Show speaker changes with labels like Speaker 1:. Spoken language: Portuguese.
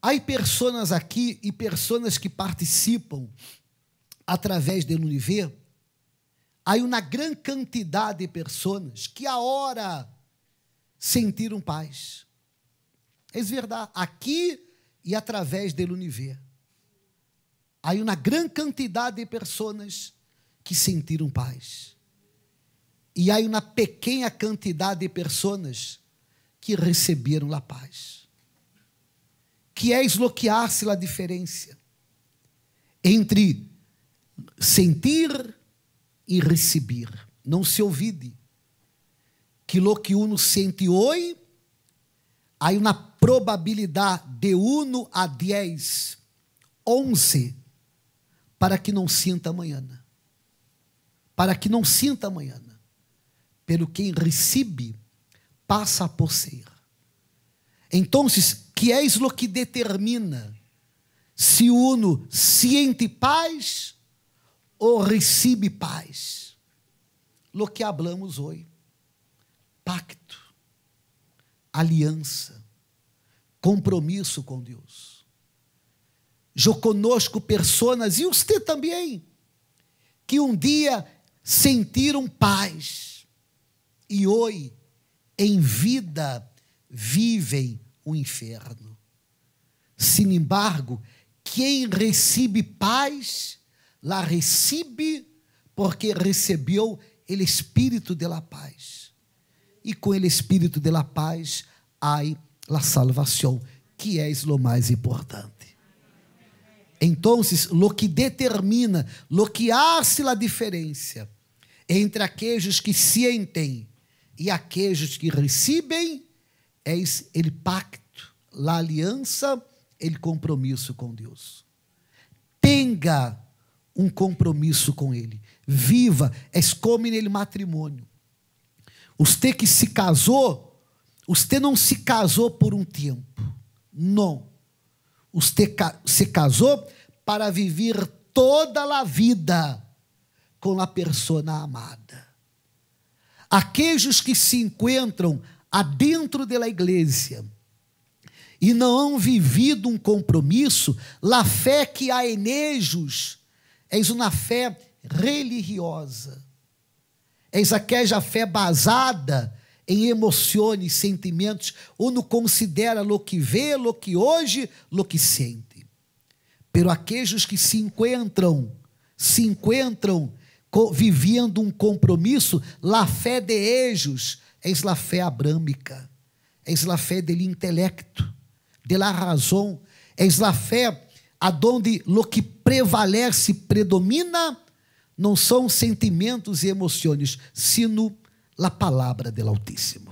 Speaker 1: Há pessoas aqui e pessoas que participam através do universo. Há uma grande quantidade de pessoas que a hora sentiram paz. É verdade, aqui e através do universo. Há uma grande quantidade de pessoas que sentiram paz. E há uma pequena quantidade de pessoas que receberam a paz que é esloquear-se a diferença entre sentir e receber. Não se olvide que lo que uno sente hoje, aí na probabilidade de uno a 10, 11, para que não sinta amanhã. Para que não sinta amanhã. Pelo quem recebe, passa por ser. Então, que é isso que determina se uno siente paz ou recebe paz. Lo que hablamos hoje. Pacto, aliança, compromisso com Deus. Eu conosco pessoas, e você também, que um dia sentiram paz e hoje, em vida, vivem o inferno. Sin embargo, quem recebe paz, la recebe porque recebeu o espírito de la paz. E com o espírito de la paz, ai la salvação, que é o mais importante. Então, lo que determina, lo que hace la diferença entre aqueles que sentem e aqueles que recebem é es ele pacto, la aliança, ele compromisso com Deus. Tenha um compromisso com Ele. Viva, és como nele matrimônio. Você que se casou, você não se casou por um tempo. Não. Você se casou para viver toda a vida com a pessoa amada. Aqueles que se encontram adentro da igreja e não han vivido um compromisso, la fé que há enejos, é uma fé religiosa. é aquela fé basada em emoções, sentimentos, ou no considera lo que vê, lo que hoje, lo que sente. Pero aqueles que se encontram, se encontram vivendo um compromisso, la fé de ejos, és la fé abrâmica, és la fé del intelecto, de la razón, es é la fé aonde lo que prevalece, predomina, não são sentimentos e emoções, sino a palavra del Altíssimo.